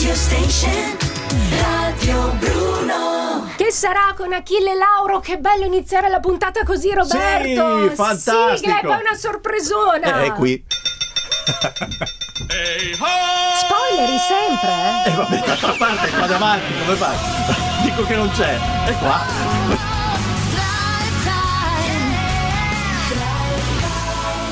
Radio Station Radio Bruno Che sarà con Achille Lauro? Che bello iniziare la puntata così Roberto Sì, fantastico Sigla e una sorpresona eh, È qui Ehi sempre eh? E eh, vabbè, d'altra parte qua davanti come fai? Dico che non c'è, è qua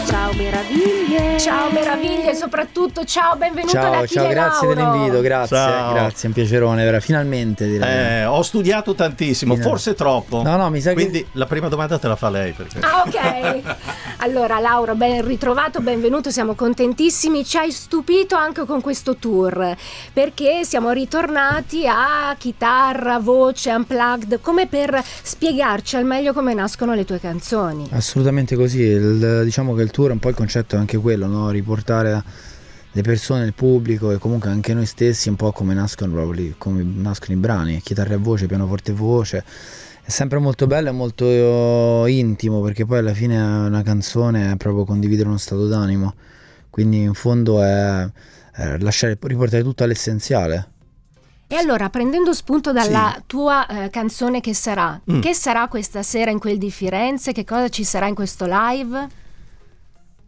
Ciao meraviglie! Ciao meraviglie, soprattutto ciao, benvenuto ciao, ciao, grazie Lauro. dell'invito, grazie, ciao. grazie, un piacerone, vera, finalmente direi. Eh, ho studiato tantissimo, Finalmente. forse troppo. No, no, mi sa Quindi che... la prima domanda te la fa lei perché... Ah, ok. allora Lauro, ben ritrovato, benvenuto, siamo contentissimi, ci hai stupito anche con questo tour perché siamo ritornati a chitarra, voce, unplugged, come per spiegarci al meglio come nascono le tue canzoni. Assolutamente così, il, diciamo che il tour è un po' po' il concetto è anche quello, no? riportare le persone, il pubblico e comunque anche noi stessi un po' come nascono, proprio, come nascono i brani, chitarra a voce, pianoforte a voce. È sempre molto bello e molto intimo perché poi alla fine una canzone è proprio condividere uno stato d'animo, quindi in fondo è, è lasciare, riportare tutto all'essenziale. E allora, prendendo spunto dalla sì. tua eh, canzone Che sarà? Mm. Che sarà questa sera in quel di Firenze? Che cosa ci sarà in questo live?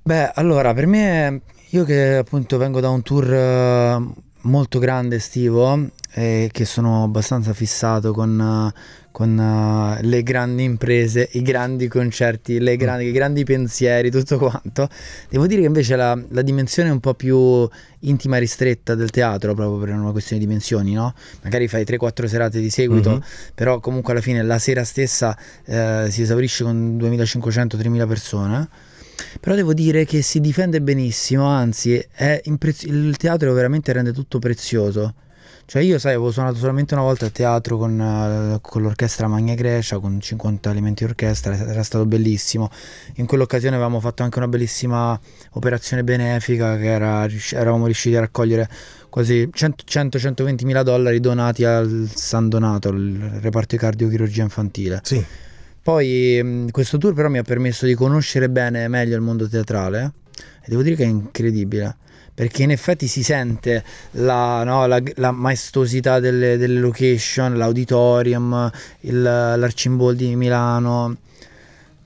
Beh, allora, per me, io che appunto vengo da un tour eh, molto grande estivo e che sono abbastanza fissato con, eh, con eh, le grandi imprese, i grandi concerti, mm. grandi, i grandi pensieri, tutto quanto, devo dire che invece la, la dimensione un po' più intima e ristretta del teatro, proprio per una questione di dimensioni, no? Magari fai 3-4 serate di seguito, mm-hmm. però comunque alla fine la sera stessa eh, si esaurisce con 2500-3000 persone però devo dire che si difende benissimo, anzi, imprez- il teatro veramente rende tutto prezioso. Cioè io, sai, avevo suonato solamente una volta a teatro con, eh, con l'orchestra Magna Grecia, con 50 elementi orchestra, era stato bellissimo. In quell'occasione avevamo fatto anche una bellissima operazione benefica che era, eravamo riusciti a raccogliere quasi 100-120 mila dollari donati al San Donato, il reparto di cardiochirurgia infantile. Sì. Poi mm, questo tour però mi ha permesso di conoscere bene meglio il mondo teatrale e devo dire che è incredibile perché in effetti si sente la, no, la, la maestosità delle, delle location, l'auditorium, l'arcimboldi di Milano,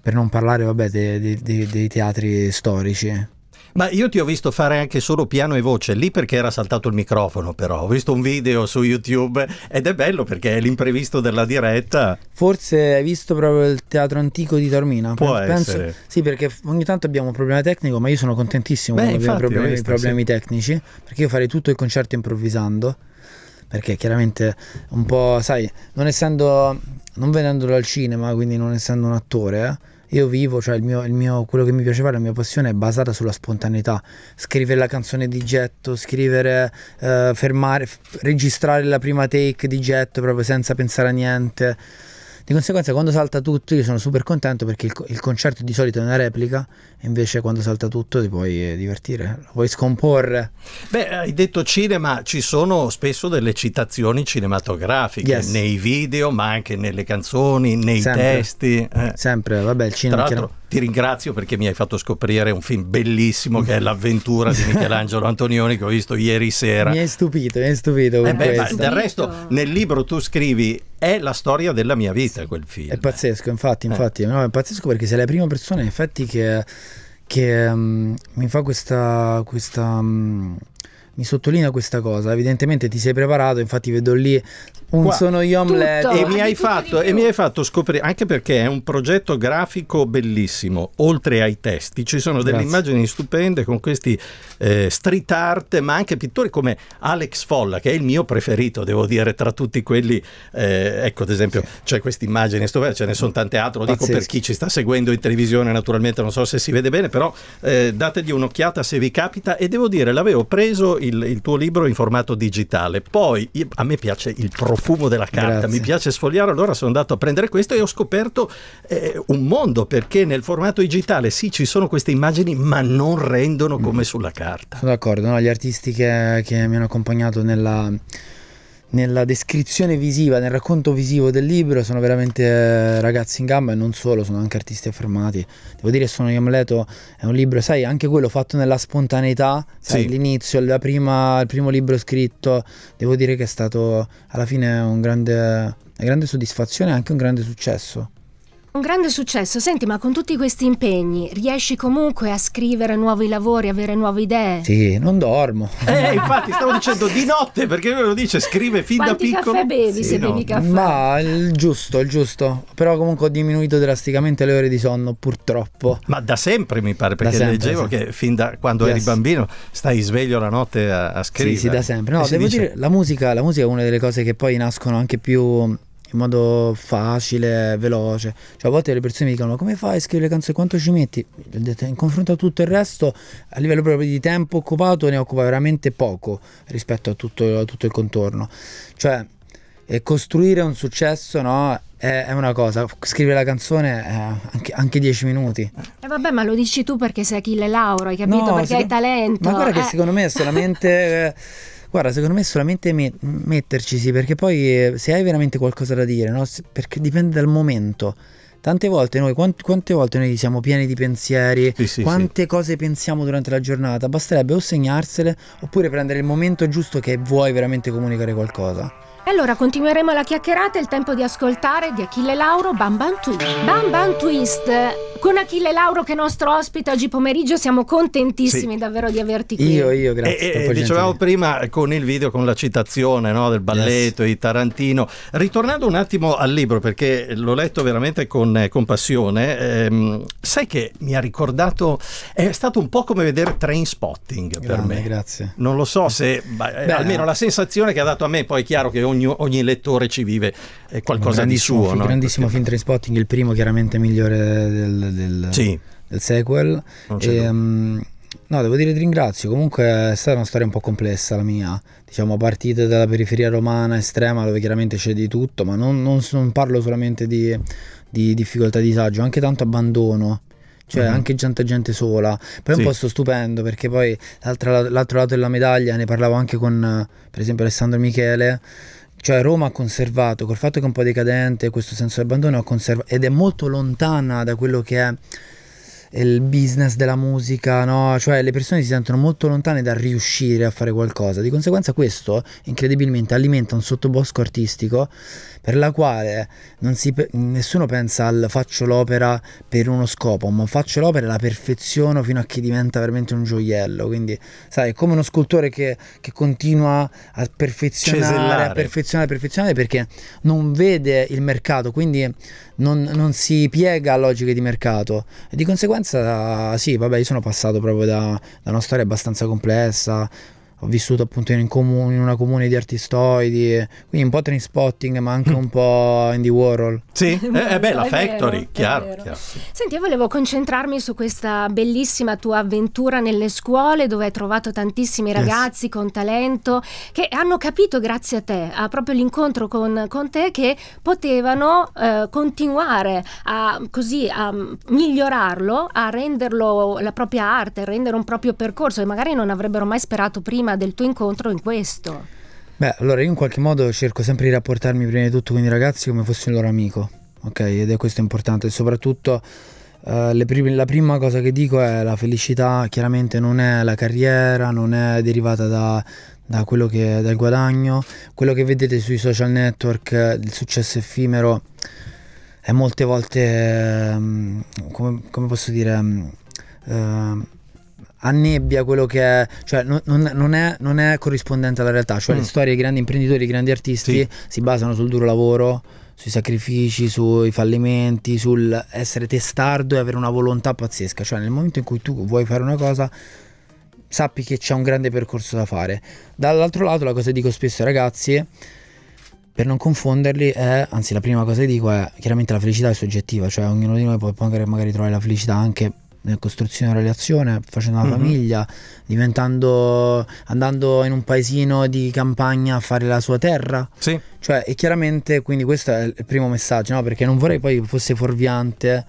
per non parlare vabbè, dei, dei, dei teatri storici. Ma io ti ho visto fare anche solo piano e voce lì perché era saltato il microfono, però ho visto un video su YouTube ed è bello perché è l'imprevisto della diretta. Forse hai visto proprio il teatro antico di Tormina. Può Penso, essere. Sì, perché ogni tanto abbiamo un problema tecnico, ma io sono contentissimo Beh, quando infatti, problemi, visto, problemi sì. tecnici perché io farei tutto il concerto improvvisando perché chiaramente un po', sai, non essendo non venendolo al cinema, quindi non essendo un attore, eh, io vivo, cioè il mio, il mio, quello che mi piaceva, la mia passione è basata sulla spontaneità. Scrivere la canzone di getto, scrivere, eh, fermare, registrare la prima take di getto proprio senza pensare a niente. Di conseguenza quando salta tutto io sono super contento perché il, il concerto di solito è una replica invece quando salta tutto ti puoi eh, divertire, lo puoi scomporre. Beh, hai detto cinema, ci sono spesso delle citazioni cinematografiche yes. nei video ma anche nelle canzoni, nei Sempre. testi. Eh. Sempre, vabbè il cinema... Tra ti ringrazio perché mi hai fatto scoprire un film bellissimo che è L'avventura di Michelangelo Antonioni che ho visto ieri sera. Mi hai stupito, mi hai stupito. Eh beh, del resto nel libro tu scrivi è la storia della mia vita quel film. È pazzesco, infatti, eh. infatti, eh. no, è pazzesco perché sei la prima persona in effetti che, che um, mi fa questa... questa um, mi sottolinea questa cosa. Evidentemente ti sei preparato, infatti vedo lì un Qua, sono gli omelette. E, mi hai, fatto, e mi hai fatto scoprire, anche perché è un progetto grafico bellissimo, oltre ai testi, ci sono delle Grazie. immagini stupende con questi eh, street art, ma anche pittori come Alex Folla, che è il mio preferito, devo dire, tra tutti quelli. Eh, ecco, ad esempio, sì. c'è questa immagine stupenda, ce ne sono tante altre, lo dico per chi ci sta seguendo in televisione, naturalmente non so se si vede bene, però eh, dategli un'occhiata se vi capita e devo dire, l'avevo preso il, il, tuo libro in formato digitale. Poi io, a me piace il profumo della carta, Grazie. mi piace sfogliare, allora sono andato a prendere questo e ho scoperto eh, un mondo perché nel formato digitale sì ci sono queste immagini ma non rendono come mm. sulla carta. Sono d'accordo, no? gli artisti che, che mi hanno accompagnato nella nella descrizione visiva, nel racconto visivo del libro sono veramente eh, ragazzi in gamba e non solo, sono anche artisti affermati. Devo dire Sono di Amleto è un libro, sai, anche quello fatto nella spontaneità, sai, sì. l'inizio, il primo libro scritto, devo dire che è stato alla fine un grande, una grande soddisfazione e anche un grande successo. Un grande successo, senti ma con tutti questi impegni riesci comunque a scrivere nuovi lavori, avere nuove idee? Sì, non dormo. Eh, infatti stavo dicendo di notte perché lui lo dice, scrive fin Quanti da piccolo. Quanti caffè bevi sì, se no. bevi caffè? Ma il giusto, il giusto, però comunque ho diminuito drasticamente le ore di sonno purtroppo. Ma da sempre mi pare perché sempre, leggevo sì. che fin da quando yes. eri bambino stai sveglio la notte a, a scrivere. Sì, sì, da sempre. No, e devo dire, dice... la musica, la musica è una delle cose che poi nascono anche più in modo facile, veloce. Cioè, a volte le persone mi dicono: come fai a scrivere le canzoni? Quanto ci metti? in confronto a tutto il resto, a livello proprio di tempo occupato, ne occupa veramente poco rispetto a tutto, a tutto il contorno. Cioè, costruire un successo, no? è, una cosa, scrivere la canzone eh, anche, anche, dieci minuti. E eh vabbè, ma lo dici tu perché sei Achille Lauro, hai capito? No, perché secondo... hai talento. Ma guarda eh. che secondo me è solamente Guarda, secondo me è solamente me- mettercisi, perché poi eh, se hai veramente qualcosa da dire, no? se, perché dipende dal momento. Tante volte noi, quant- quante volte noi siamo pieni di pensieri, sì, sì, quante sì. cose pensiamo durante la giornata, basterebbe o segnarsele oppure prendere il momento giusto che vuoi veramente comunicare qualcosa. E allora continueremo la chiacchierata, è il tempo di ascoltare di Achille Lauro Bamban Twist. Bamban Twist, con Achille Lauro che è nostro ospite oggi pomeriggio siamo contentissimi sì. davvero di averti qui. Io, io, grazie. E, e dicevamo prima con il video, con la citazione no, del balletto yes. di Tarantino. Ritornando un attimo al libro, perché l'ho letto veramente con, eh, con passione, ehm, sai che mi ha ricordato, è stato un po' come vedere Train Spotting per me. Grazie. Non lo so mm. se, beh, Beh, almeno la sensazione che ha dato a me, poi è chiaro che ogni, ogni lettore ci vive eh, qualcosa di suo. Fi, no? Grandissimo Perché... film Trainspotting, il primo chiaramente migliore del, del, sì. del sequel. E, um, no, devo dire ti ringrazio, comunque è stata una storia un po' complessa la mia, diciamo partita dalla periferia romana estrema dove chiaramente c'è di tutto, ma non, non, non parlo solamente di, di difficoltà di disagio, anche tanto abbandono, cioè mm-hmm. anche tanta gente sola. Poi è un posto stupendo perché poi l'altro, l'altro, lato della medaglia ne parlavo anche con per esempio Alessandro Michele. Cioè Roma ha conservato, col fatto che è un po' decadente questo senso di abbandono, ed è molto lontana da quello che è il business della musica, no? Cioè le persone si sentono molto lontane dal riuscire a fare qualcosa. Di conseguenza questo incredibilmente alimenta un sottobosco artistico per la quale si, nessuno pensa al faccio l'opera per uno scopo, ma faccio l'opera e la perfeziono fino a che diventa veramente un gioiello. Quindi, sai, è come uno scultore che, che continua a perfezionare, Cesellare. a perfezionare, a perfezionare perché non vede il mercato, quindi non, non si piega a logiche di mercato. E di conseguenza, sì, vabbè, io sono passato proprio da, da una storia abbastanza complessa ho vissuto appunto in, comune, in, una comune di artistoidi, quindi un po' train spotting, ma anche mm. un po' Andy Warhol. Sì, eh, eh, beh, la Factory, vero, chiaro, chiaro. Senti, io volevo concentrarmi su questa bellissima tua avventura nelle scuole dove hai trovato tantissimi yes. ragazzi con talento che hanno capito grazie a te, a proprio l'incontro con, con, te, che potevano eh, continuare a, così, a migliorarlo, a renderlo la propria arte, a rendere un proprio percorso e magari non avrebbero mai sperato prima prima del tuo incontro in questo. Beh, allora io in qualche modo cerco sempre di rapportarmi prima di tutto con i ragazzi come fossi il loro amico, ok? Ed è questo importante, soprattutto eh, prime, la prima cosa che dico è la felicità chiaramente non è la carriera, non è derivata da, da quello che è dal guadagno, quello che vedete sui social network, eh, il successo effimero è molte volte, eh, come, come, posso dire... Eh, annebbia quello che è, cioè non, non, è, non è, corrispondente alla realtà, cioè mm. le storie dei grandi imprenditori, dei grandi artisti sì. si basano sul duro lavoro, sui sacrifici, sui fallimenti, sul essere testardo e avere una volontà pazzesca, cioè nel momento in cui tu vuoi fare una cosa sappi che c'è un grande percorso da fare. Dall'altro lato la cosa che dico spesso ai ragazzi per non confonderli, è, anzi la prima cosa che dico è chiaramente la felicità è soggettiva, cioè ognuno di noi può magari trovare la felicità anche nel costruzione di una relazione, facendo la mm-hmm. famiglia, diventando, andando in un paesino di campagna a fare la sua terra. Sì. Cioè, e chiaramente, quindi questo è il primo messaggio, no? Perché non vorrei poi fosse fuorviante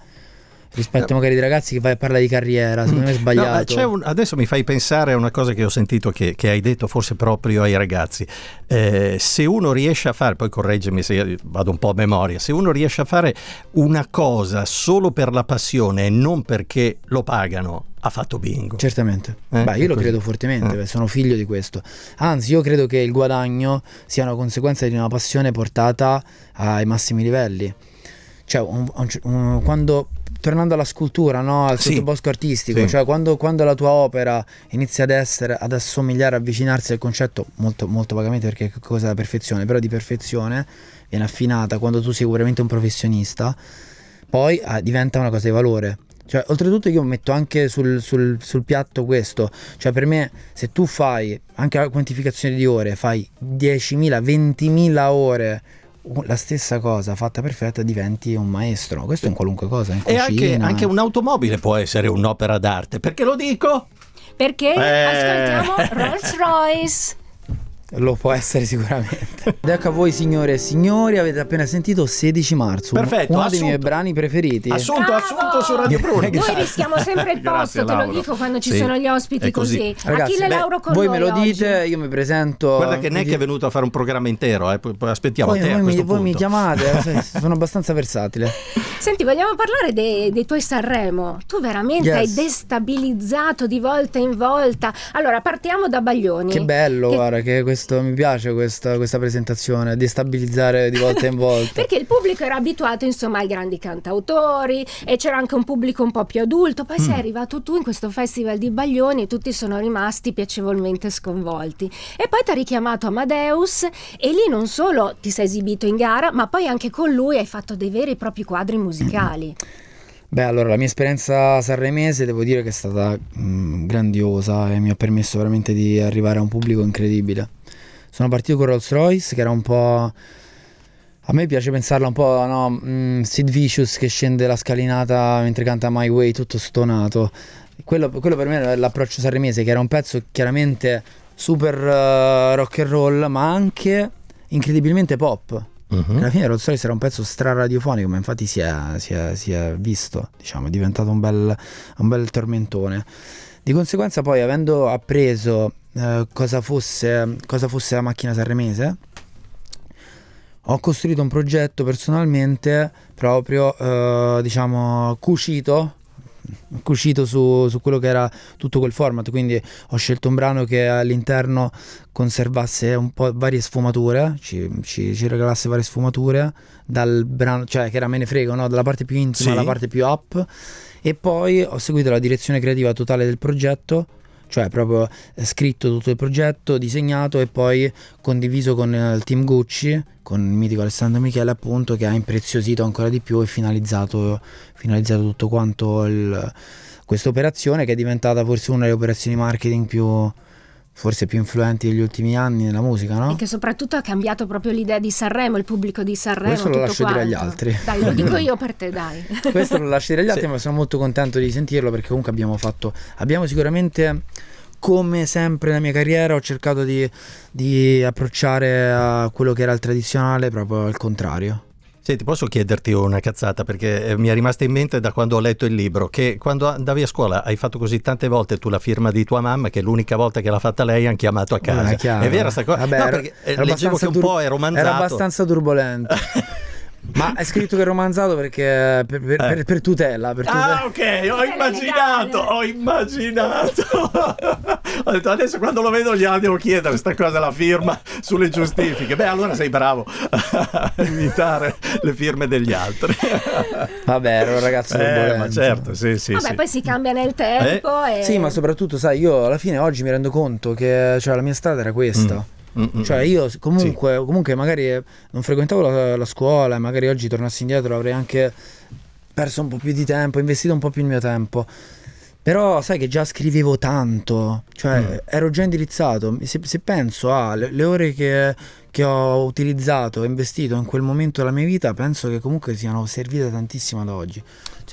rispetto no. Eh. magari ai ragazzi che vai a parlare di carriera, secondo me è mm. sbagliato. No, un, adesso mi fai pensare a una cosa che ho sentito che, che hai detto forse proprio ai ragazzi. Eh, se uno riesce a fare, poi correggimi se vado un po' a memoria, se uno riesce a fare una cosa solo per la passione e non perché lo pagano, ha fatto bingo. Certamente. Eh, Beh, io lo così. credo fortemente, eh. sono figlio di questo. Anzi, io credo che il guadagno sia una conseguenza di una passione portata ai massimi livelli. Cioè, un, un, un, quando tornando alla scultura, no? al sottobosco artistico, sì. cioè quando, quando, la tua opera inizia ad essere, ad assomigliare, avvicinarsi al concetto, molto, molto vagamente perché cosa è la perfezione, però di perfezione viene affinata quando tu sei veramente un professionista, poi ah, diventa una cosa di valore. Cioè, oltretutto io metto anche sul, sul, sul, piatto questo, cioè per me se tu fai anche la quantificazione di ore, fai 10.000, 20.000 ore la stessa cosa fatta perfetta diventi un maestro. Questo è in qualunque cosa. In e anche, anche un'automobile può essere un'opera d'arte. Perché lo dico? Perché eh. ascoltiamo Rolls Royce. Lo può essere sicuramente. Ed ecco a voi signore e signori, avete appena sentito 16 marzo. Perfetto. Uno assunto. dei miei brani preferiti. Assunto, Bravo! assunto su Radio Bruno. Noi rischiamo sempre il posto, te lo dico quando ci sì. sono gli ospiti È così. così. Ragazzi, Achille beh, Lauro con Voi me lo dite, oggi. io mi presento. Guarda che Neck è venuto a fare un programma intero, eh. poi aspettiamo poi, te voi, mi, voi mi, chiamate, eh, sono abbastanza versatile. Senti, vogliamo parlare dei, dei tuoi Sanremo. Tu veramente yes. hai destabilizzato di volta in volta. Allora, partiamo da Baglioni. Che bello, che... guarda, che questo questo, mi piace questa, questa presentazione, destabilizzare di volta in volta. Perché il pubblico era abituato insomma ai grandi cantautori e c'era anche un pubblico un po' più adulto, poi mm. sei arrivato tu in questo festival di Baglioni e tutti sono rimasti piacevolmente sconvolti. E poi ti ha richiamato Amadeus e lì non solo ti sei esibito in gara, ma poi anche con lui hai fatto dei veri e propri quadri musicali. Mm. Beh, allora la mia esperienza sanremese devo dire che è stata mh, mm, grandiosa e mi ha permesso veramente di arrivare a un pubblico incredibile sono partito con Rolls Royce che era un po'... A me piace pensarla un po', no? Mm, Sid Vicious che scende la scalinata mentre canta My Way tutto stonato. Quello, quello per me era l'approccio sanremese, che era un pezzo chiaramente super uh, rock and roll, ma anche incredibilmente pop. Uh-huh. Alla fine Rolls Royce era un pezzo straradiofonico, ma infatti si è, si è, si è visto, diciamo, è diventato un bel, un bel tormentone. Di conseguenza poi avendo appreso eh, cosa, fosse, cosa fosse la macchina sanremese ho costruito un progetto personalmente proprio eh, diciamo cucito cucito su, su, quello che era tutto quel format quindi ho scelto un brano che all'interno conservasse un po' varie sfumature ci, ci, ci regalasse varie sfumature dal brano cioè che era me ne frega no? dalla parte più intima sì. alla parte più up e poi ho seguito la direzione creativa totale del progetto cioè proprio eh, scritto tutto il progetto, disegnato e poi condiviso con eh, il team Gucci, con il mitico Alessandro Michele appunto che ha impreziosito ancora di più e finalizzato, finalizzato tutto quanto questa operazione che è diventata forse una delle operazioni marketing più, forse più influenti degli ultimi anni nella musica, no? E che soprattutto ha cambiato proprio l'idea di Sanremo, il pubblico di Sanremo. Questo lo lascio quanto. dire agli altri. Dai, lo dico io per te, dai. Questo lo lascio dire agli altri, sì. ma sono molto contento di sentirlo perché comunque abbiamo fatto, abbiamo sicuramente come sempre nella mia carriera ho cercato di, di approcciare a quello che era il tradizionale proprio al contrario. Senti, posso chiederti una cazzata perché eh, mi è rimasta in mente da quando ho letto il libro che quando andavi a scuola hai fatto così tante volte tu la firma di tua mamma che l'unica volta che l'ha fatta lei hanno chiamato a casa. È, è vera sta cosa? Vabbè, no, perché eh, leggevo che un tur- po' è romanzato. Era abbastanza turbolento. Ma hai scritto che è romanzato perché per, per, eh. per, per tutela, ah, tutela, Ah, ok, ho immaginato, ho immaginato. ho detto adesso quando lo vedo gliela devo chiedere sta cosa della firma sulle giustifiche. Beh, allora sei bravo a imitare le firme degli altri. Vabbè, ero un ragazzo eh, del ma certo, sì, sì. Vabbè, sì. poi si cambia nel tempo eh. e... Sì, ma soprattutto, sai, io alla fine oggi mi rendo conto che cioè, la mia strada era questa. Mm. Mm-mm. Cioè io comunque, sì. comunque magari eh, non frequentavo la, la scuola e magari oggi tornassi indietro avrei anche perso un po' più di tempo, investito un po' più il mio tempo. Però sai che già scrivevo tanto, cioè mm. ero già indirizzato. Se, se penso alle ah, ore che, che, ho utilizzato e investito in quel momento della mia vita, penso che comunque siano servite tantissimo ad oggi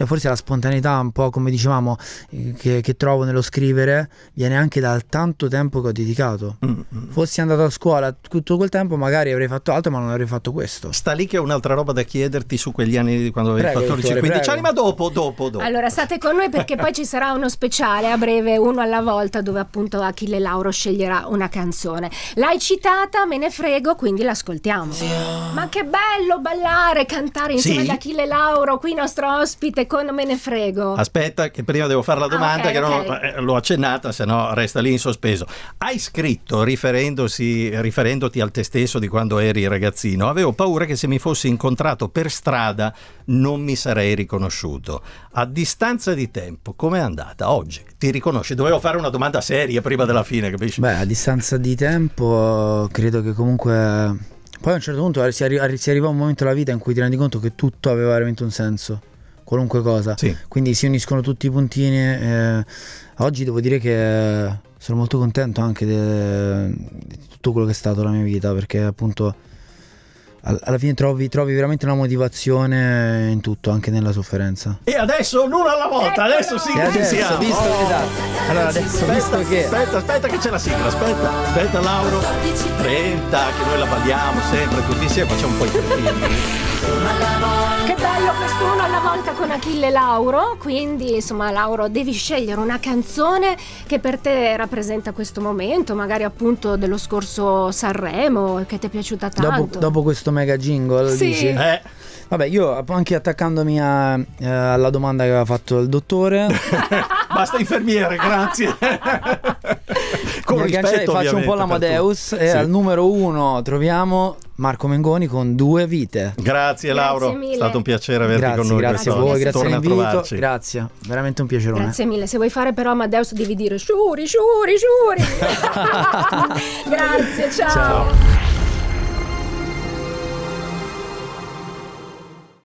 cioè forse la spontaneità, un po' come dicevamo, eh, che, che trovo nello scrivere, viene anche dal tanto tempo che ho dedicato. Mm-hmm. Fossi andato a scuola tutto quel tempo, magari avrei fatto altro, ma non avrei fatto questo. Sta lì che è un'altra roba da chiederti su quegli anni di quando avevi 14-15 anni, ma dopo, dopo, dopo. Allora state con noi perché poi ci sarà uno speciale a breve, uno alla volta, dove appunto Achille Lauro sceglierà una canzone. L'hai citata, me ne frego, quindi l'ascoltiamo. Sì. Ma che bello ballare, cantare insieme sì. ad Achille Lauro, qui nostro ospite secondo me ne frego. Aspetta, che prima devo fare la domanda, ah, okay, che non, okay. Eh, l'ho accennata, se no resta lì in sospeso. Hai scritto, riferendoti al te stesso di quando eri ragazzino, avevo paura che se mi fossi incontrato per strada non mi sarei riconosciuto. A distanza di tempo, com'è andata oggi? Ti riconosci? Dovevo fare una domanda seria prima della fine, capisci? Beh, a distanza di tempo, credo che comunque... Poi a un certo punto si, arri- si arriva un momento della vita in cui ti rendi conto che tutto aveva veramente un senso qualunque cosa. Sì. Quindi si uniscono tutti i puntini. Eh, oggi devo dire che sono molto contento anche di tutto quello che è stato la mia vita perché appunto alla fine trovi, trovi, veramente una motivazione in tutto, anche nella sofferenza. E adesso nulla alla volta, adesso sì, adesso, siamo. Visto oh. che allora adesso aspetta, che... aspetta, aspetta che c'è la sigla, aspetta, aspetta Lauro. 30, che noi la balliamo sempre così insieme, facciamo un po' i Che bello quest'uno alla volta con Achille Lauro, quindi insomma Lauro devi scegliere una canzone che per te rappresenta questo momento, magari appunto dello scorso Sanremo, che ti è piaciuta tanto. Dopo, dopo questo questo mega jingle, sì. dici? Eh. Vabbè, io anche attaccandomi a, eh, alla domanda che aveva fatto il dottore. Basta infermiere, grazie. con rispetto, faccio un po' l'Amadeus e sì. al numero uno troviamo Marco Mengoni con due vite. Grazie, grazie mille. è stato un piacere averti grazie, con noi. Grazie a voi, grazie all'invito. Grazie, veramente un piacere. Grazie mille. Se vuoi fare però Amadeus devi dire Shuri, Shuri, Shuri. grazie, ciao. ciao.